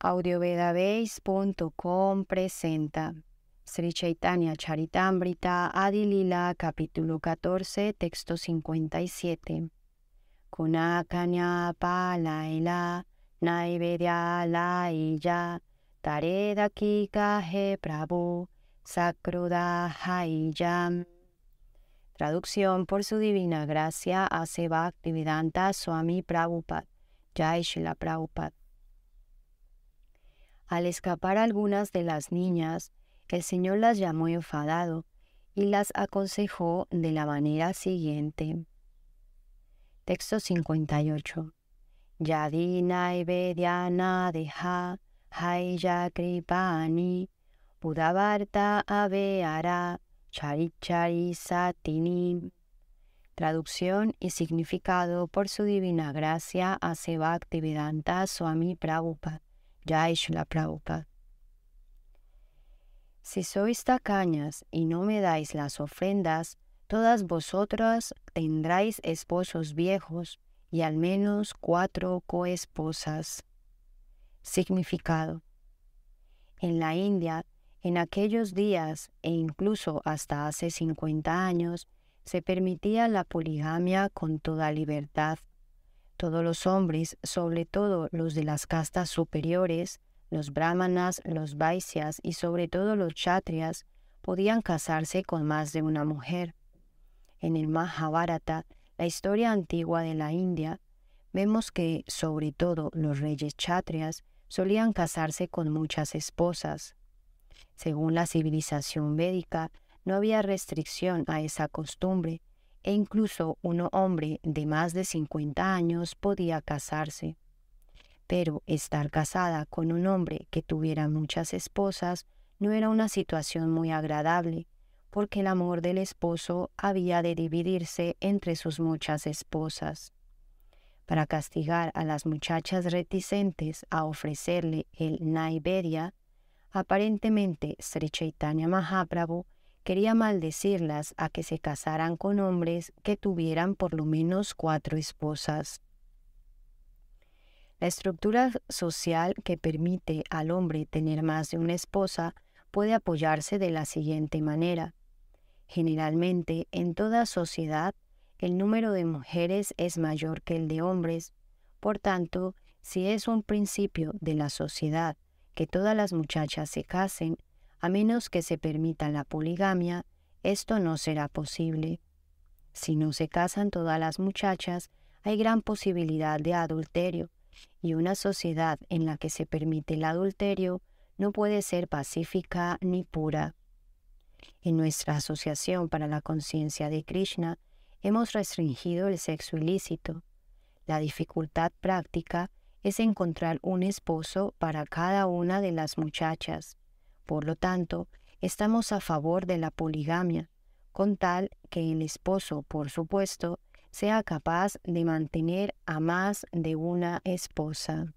audiovedabase.com presenta Sri Chaitanya Charitamrita Adilila capítulo 14 texto 57 Kunakanya palaila naivedya Laiya, tareda kikahe prabhu sakruda haiyam Traducción por su divina gracia hace Bhaktivedanta Swami Prabhupada Jai Shila Prabhupada al escapar algunas de las niñas, el Señor las llamó enfadado y las aconsejó de la manera siguiente. Texto 58. Yadina y Bediana deja, Kripani, Budabarta Aveara, Charichari Traducción y significado por su divina gracia a Sebaktivedanta Swami Prabhupada la Si sois tacañas y no me dais las ofrendas, todas vosotras tendráis esposos viejos y al menos cuatro coesposas. Significado. En la India, en aquellos días e incluso hasta hace 50 años, se permitía la poligamia con toda libertad todos los hombres, sobre todo los de las castas superiores, los brahmanas, los vaisyas y sobre todo los chatrias, podían casarse con más de una mujer. En el Mahabharata, la historia antigua de la India, vemos que sobre todo los reyes chatrias solían casarse con muchas esposas. Según la civilización védica, no había restricción a esa costumbre, e incluso un hombre de más de 50 años podía casarse. Pero estar casada con un hombre que tuviera muchas esposas no era una situación muy agradable, porque el amor del esposo había de dividirse entre sus muchas esposas. Para castigar a las muchachas reticentes a ofrecerle el Naiberia, aparentemente Sri Chaitanya Mahaprabhu quería maldecirlas a que se casaran con hombres que tuvieran por lo menos cuatro esposas. La estructura social que permite al hombre tener más de una esposa puede apoyarse de la siguiente manera. Generalmente, en toda sociedad, el número de mujeres es mayor que el de hombres. Por tanto, si es un principio de la sociedad que todas las muchachas se casen, a menos que se permita la poligamia, esto no será posible. Si no se casan todas las muchachas, hay gran posibilidad de adulterio, y una sociedad en la que se permite el adulterio no puede ser pacífica ni pura. En nuestra Asociación para la Conciencia de Krishna hemos restringido el sexo ilícito. La dificultad práctica es encontrar un esposo para cada una de las muchachas. Por lo tanto, estamos a favor de la poligamia, con tal que el esposo, por supuesto, sea capaz de mantener a más de una esposa.